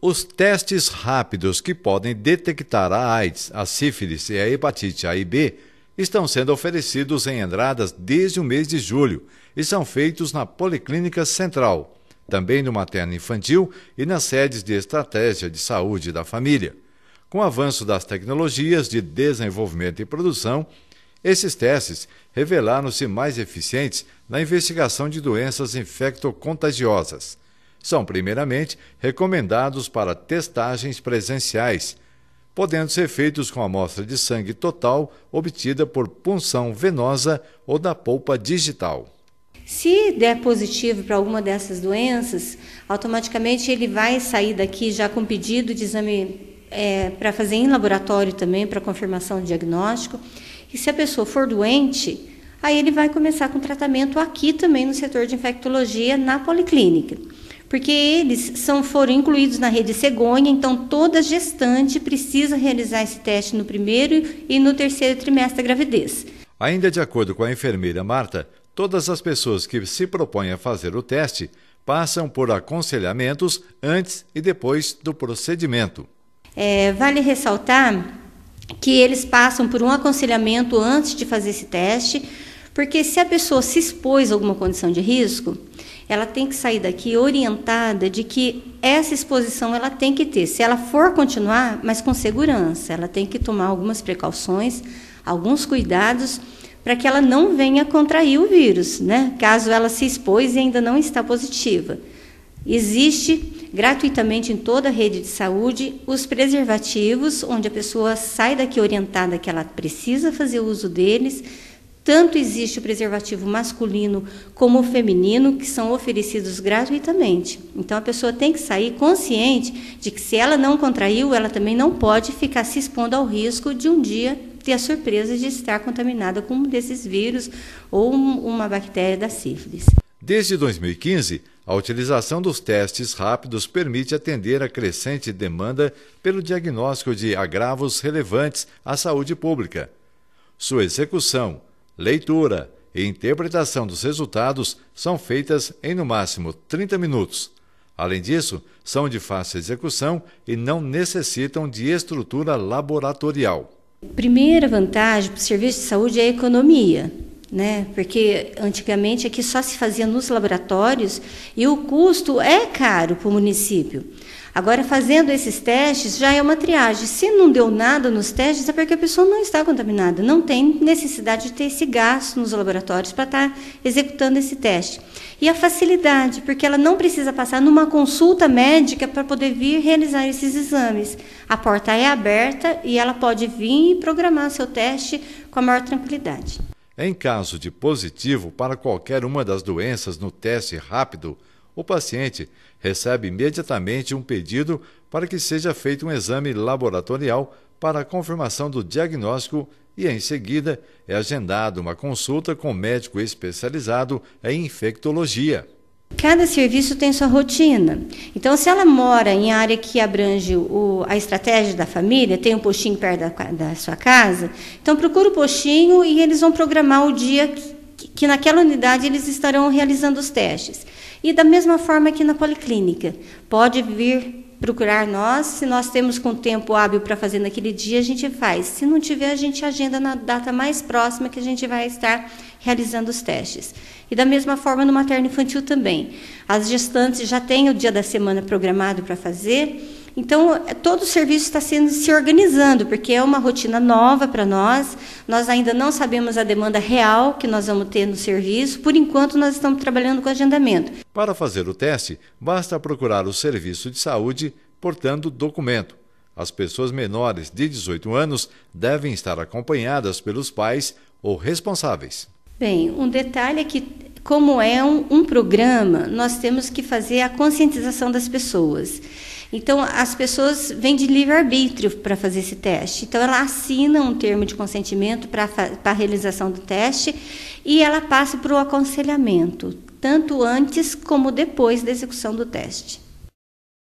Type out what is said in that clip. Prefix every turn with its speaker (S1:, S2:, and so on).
S1: Os testes rápidos que podem detectar a AIDS, a sífilis e a hepatite A e B estão sendo oferecidos em entradas desde o mês de julho e são feitos na Policlínica Central, também no Materno Infantil e nas sedes de Estratégia de Saúde da Família. Com o avanço das tecnologias de desenvolvimento e produção, esses testes revelaram-se mais eficientes na investigação de doenças infectocontagiosas são, primeiramente, recomendados para testagens presenciais, podendo ser feitos com amostra de sangue total obtida por punção venosa ou da polpa digital.
S2: Se der positivo para alguma dessas doenças, automaticamente ele vai sair daqui já com pedido de exame é, para fazer em laboratório também, para confirmação do diagnóstico. E se a pessoa for doente, aí ele vai começar com tratamento aqui também no setor de infectologia, na policlínica porque eles são, foram incluídos na rede cegonha, então toda gestante precisa realizar esse teste no primeiro e no terceiro trimestre da gravidez.
S1: Ainda de acordo com a enfermeira Marta, todas as pessoas que se propõem a fazer o teste passam por aconselhamentos antes e depois do procedimento.
S2: É, vale ressaltar que eles passam por um aconselhamento antes de fazer esse teste, porque se a pessoa se expôs a alguma condição de risco, ela tem que sair daqui orientada de que essa exposição ela tem que ter. Se ela for continuar, mas com segurança, ela tem que tomar algumas precauções, alguns cuidados para que ela não venha contrair o vírus, né? Caso ela se expôs e ainda não está positiva. Existe gratuitamente em toda a rede de saúde os preservativos, onde a pessoa sai daqui orientada que ela precisa fazer uso deles tanto existe o preservativo masculino como o feminino, que são oferecidos gratuitamente. Então a pessoa tem que sair consciente de que se ela não contraiu, ela também não pode ficar se expondo ao risco de um dia ter a surpresa de estar contaminada com um desses vírus ou uma bactéria da sífilis.
S1: Desde 2015, a utilização dos testes rápidos permite atender a crescente demanda pelo diagnóstico de agravos relevantes à saúde pública. Sua execução leitura e interpretação dos resultados são feitas em no máximo 30 minutos. Além disso, são de fácil execução e não necessitam de estrutura laboratorial.
S2: Primeira vantagem para o serviço de saúde é a economia, né? Porque antigamente aqui só se fazia nos laboratórios e o custo é caro para o município. Agora, fazendo esses testes, já é uma triagem. Se não deu nada nos testes, é porque a pessoa não está contaminada, não tem necessidade de ter esse gasto nos laboratórios para estar tá executando esse teste. E a facilidade, porque ela não precisa passar numa consulta médica para poder vir realizar esses exames. A porta é aberta e ela pode vir e programar seu teste com a maior tranquilidade.
S1: Em caso de positivo para qualquer uma das doenças no teste rápido, o paciente recebe imediatamente um pedido para que seja feito um exame laboratorial para a confirmação do diagnóstico e, em seguida, é agendada uma consulta com médico especializado em infectologia.
S2: Cada serviço tem sua rotina. Então, se ela mora em área que abrange o, a estratégia da família, tem um postinho perto da, da sua casa, então procura o postinho e eles vão programar o dia que que naquela unidade eles estarão realizando os testes. E da mesma forma aqui na policlínica, pode vir procurar nós, se nós temos com tempo hábil para fazer naquele dia, a gente faz. Se não tiver, a gente agenda na data mais próxima que a gente vai estar realizando os testes. E da mesma forma no materno infantil também. As gestantes já têm o dia da semana programado para fazer então, é, todo o serviço está sendo se organizando, porque é uma rotina nova para nós. Nós ainda não sabemos a demanda real que nós vamos ter no serviço. Por enquanto, nós estamos trabalhando com agendamento.
S1: Para fazer o teste, basta procurar o serviço de saúde portando documento. As pessoas menores de 18 anos devem estar acompanhadas pelos pais ou responsáveis.
S2: Bem, um detalhe é que como é um, um programa, nós temos que fazer a conscientização das pessoas. Então, as pessoas vêm de livre-arbítrio para fazer esse teste. Então, ela assina um termo de consentimento para a realização do teste e ela passa para o aconselhamento, tanto antes como depois da execução do teste.